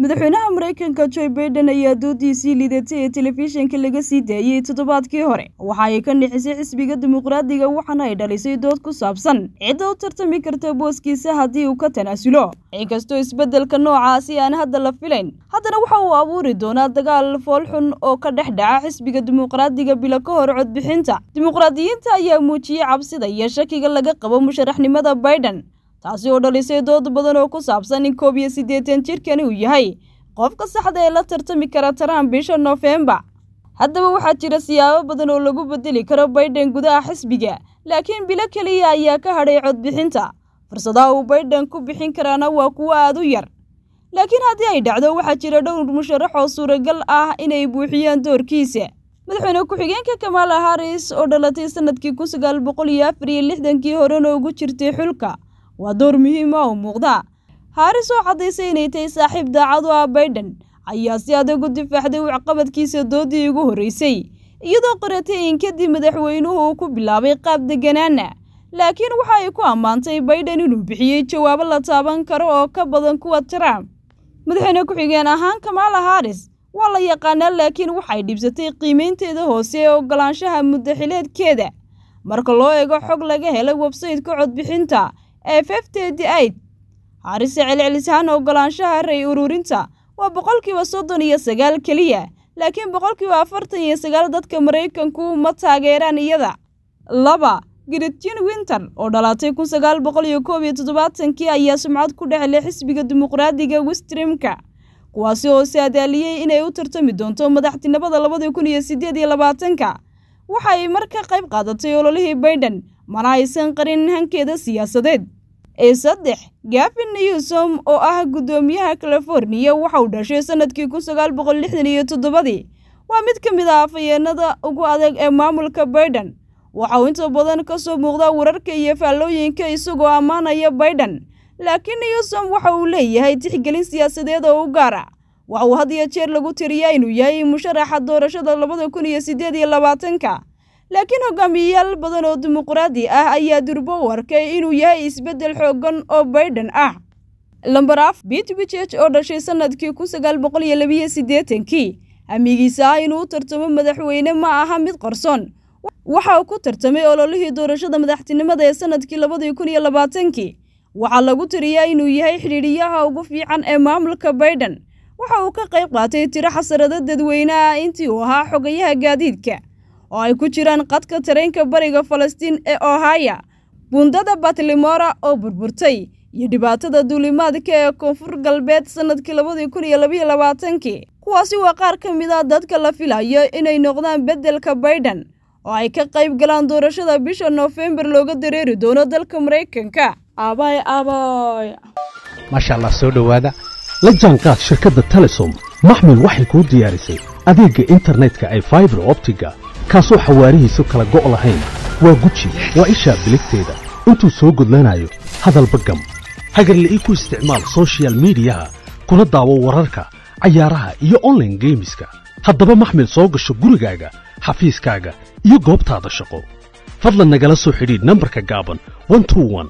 madaxweynaha maraykanka joe baiden ayaa doodiisii lidatay ee telefishinka laga sii daayey toddobaadkii hore waxa ay ka nixisay xisbiga dimuqraadiga waxaana ay dhalisay dood ku saabsan cidda u tartami karta booskiisa haddii uu ka tanaasulo inkastoo isbeddelka noocaasi aan hadda la filayn haddana waxa uu abuuri doonaa dagaal fool xun oo ka dhex dhaca xisbiga dimuqraadiga bilo ka hor codbixinta dimuqraadiyiinta ayaa muujiyey cabsida iyo shakiga laga qabo musharaxnimada baiden taasi oo dhalisay dood badan oo ku saabsan in koob iyo siddeetan jirkani uu yahay qofka saxda ee la tartami kara trump bisha noofembar haddaba waxaa jira siyaabo badan oo lagu bedeli karo baydhan gudaha xisbiga laakiin bilo keliya ayaa ka hadhay codbixinta fursadaha uu baydhan ku bixin karaana waa kuwo aad u yar laakiin haddii ay dhacdo waxaa jira dhowr musharax oo suuragal ah inay buuxiyaan doorkiisa madaxweyne ku-xigeenka kamaala haris oo dhalatay sannadkii kun sagaal boqol iyo afar iyo lixdankii horena ugu jirtay xulka waa door muhiima ah u muuqda haaris oo caddaysay inay tahay saaxiib daacad u ah baydhan ayaa si adag u difaaxday wacqabadkiisa doodii ugu horraysay iyadoo in kadib madaxweynuhu uu ku bilaabay qaab degganaana laakiin waxa ay ku ammaantay baydhan inuu bixiyey jawaabo la taaban karo oo ka badan kuwa trump madaxweyne ku-xigeen ahaan kamaala haris waa la yaqaanaa laakiin waxay dhibsatay qiimeynteeda hoose ee ogolaanshaha muddaxileedkeeda marka loo eego xog laga helay websaytka codbixinta ee ffted xarise celcelisahaan ogolaanshaha ray ururinta waa boqolkiiba soddon iyo sagaal keliya laakiin boqolkiiba afartan iyo sagaal dadka maraykanku ma taageeraan iyada laba gritin winter oo dhalaatay kun sagaal boqol iyo koob iyo toddobaatankii ayaa sumcad ku dhexle xisbiga dimuqraadiga westrimka kuwaasi oo saadaaliyey inay u tartami doonto madaxtinimada labada kun iyo siddeed iyo labaatanka waxa ay mar ka qayb qaadatay ololihii baydhan mana aysan qarin hankeeda siyaasadeed ee saddex gafin newsom oo ah guddoomiyaha californiya waxa dhashay sanadkii kun toddobadii waa mid ka mid ah afayeenada ugu adeeg ee maamulka baiden waxa inta badan ka muuqdaa wararka iyo faallooyinka isagoo ammaanaya baiden laakiin newsom waxa uu leeyahay tixgelin siyaasadeed oo u gaara waxa uu had iyo jeer lagu tiriyaa inuu yahay musharaxa doorashada labada kun iyo siddeed labaatanka laakiin hogaamiyeyaal badan oo dimuqraadi ah ayaa durbo u arkay inuu yahay isbeddel xoogan oo baydhan ah lamber af bitwichech oo dhashay sanadkii kun sagaal boqol iyo labiyo siddeetankii hamigiisa ah inuu u tartamo madaxweyne ma aha mid qarsoon waxa uu ku tartamay ololihii doorashada madaxtinimada ee sanadkii labadii kun iyo labaatankii waxaa lagu tiriyaa inuu yahay xidhiidhiyaha ugu fiican ee maamulka baydhan waxa uu ka qayb qaatay tiro xasarado dadweyne ah intii uu ahaa xogayaha gaadiidka oo ay ku jiraan qadka tareenka bariga falastiin ee ohaya buundada batlimora oo burburtay iyo dhibaatada duulimaadka ee koonfur galbeed sannadkii labadii kun iyo labaiyo labaatankii kuwaasi waa qaar ka mid a ah dadka la filayo inay noqdaan beddelka baydhan oo ay ka qayb galaan doorashada bisha noofembar looga dareeri doono dalka maraykanka aabay aaboy maasha allah soo dhowaada la jaanqaad shirkadda telesom maxmed waxay kuu diyaarisay adeegga internetka ee faibar optiga kaasoo xawaarihiisu kala go' lahayn waa guji waa ishaa biligteeda intuu soo gudlaynayo hadalba gam hagarle ii ku isticmaal sochial midiyaha kuna daawo wararka cayaaraha iyo onlaine geemiska haddaba maxmed soo gasho gurigaaga xafiiskaaga iyo goobtaada shaqo fadlan nagala soo xidhiidh nambarka gaaban